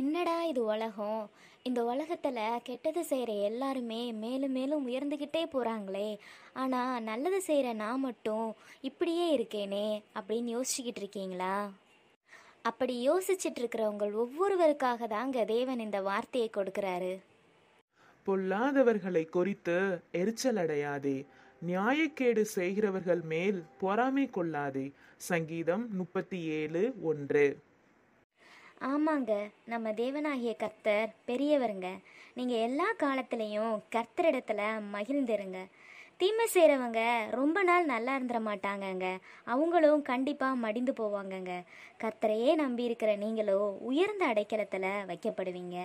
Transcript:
என்னடா இது உலகம் இந்த உலகத்தில் கெட்டது செய்கிற எல்லாருமே மேலும் மேலும் உயர்ந்துக்கிட்டே போகிறாங்களே ஆனால் நல்லது செய்கிற நான் மட்டும் இப்படியே இருக்கேனே அப்படின்னு யோசிச்சுக்கிட்டு இருக்கீங்களா அப்படி யோசிச்சுட்டு இருக்கிறவங்க ஒவ்வொருவருக்காக தாங்க தேவன் இந்த வார்த்தையை கொடுக்குறாரு பொல்லாதவர்களை குறித்து எரிச்சல் அடையாதே நியாயக்கேடு செய்கிறவர்கள் மேல் பொறாமை கொள்ளாதே சங்கீதம் முப்பத்தி ஏழு ஒன்று ஆமாங்க நம்ம தேவனாகிய கர்த்தர் பெரியவருங்க நீங்கள் எல்லா காலத்துலேயும் கர்த்தரிடத்துல மகிழ்ந்துருங்க தீமை செய்கிறவங்க ரொம்ப நாள் நல்லா இருந்துட மாட்டாங்கங்க அவங்களும் கண்டிப்பாக மடிந்து போவாங்கங்க கர்த்தரையே நம்பி இருக்கிற நீங்களும் உயர்ந்த அடைக்கலத்தில் வைக்கப்படுவீங்க